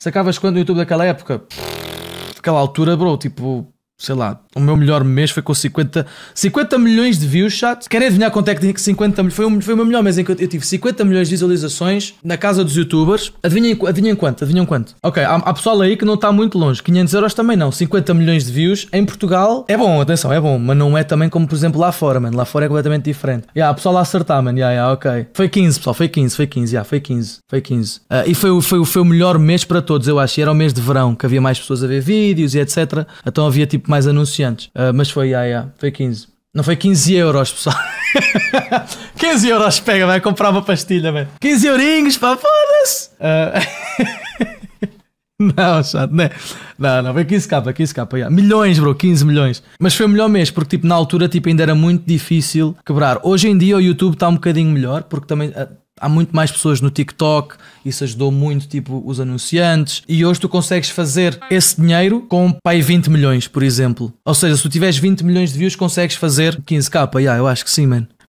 Sacavas quando o YouTube daquela época? Pff, daquela altura, bro, tipo, sei lá, o meu melhor mês foi com 50, 50 milhões de views, chat Querem adivinhar quanto é que tinha que 50 milhões? Foi, um, foi o meu melhor mês em que eu, tive 50 milhões de visualizações na casa dos youtubers. Adivinhem, adivinhem quanto? Adivinham quanto? Ok, há, há pessoal aí que não está muito longe. 500 euros também não. 50 milhões de views em Portugal é bom, atenção, é bom, mas não é também como, por exemplo, lá fora, mano. Lá fora é completamente diferente. E yeah, há pessoal lá acertar, mano. Yeah, yeah, ok. Foi 15, pessoal, foi 15, foi 15, yeah, foi 15, foi 15. Uh, ah, e foi, foi, foi o melhor mês para todos, eu acho. E era o mês de verão, que havia mais pessoas a ver vídeos e etc. Então havia tipo mais anunciantes. Uh, mas foi, yeah, yeah, foi 15. Não foi 15 euros, pessoal. 15 euros pega, vai comprar uma pastilha, velho. 15 eurinhos, pá, foda-se. Uh... não, chato, né? Não, não, foi 15 capa, 15 capa, yeah. milhões, bro, 15 milhões. Mas foi o melhor mês, porque tipo, na altura tipo, ainda era muito difícil quebrar. Hoje em dia o YouTube está um bocadinho melhor, porque também. Uh há muito mais pessoas no TikTok, isso ajudou muito, tipo, os anunciantes. E hoje tu consegues fazer esse dinheiro com pai 20 milhões, por exemplo. Ou seja, se tu tiveres 20 milhões de views, consegues fazer 15k. Yeah, eu acho que sim, mano.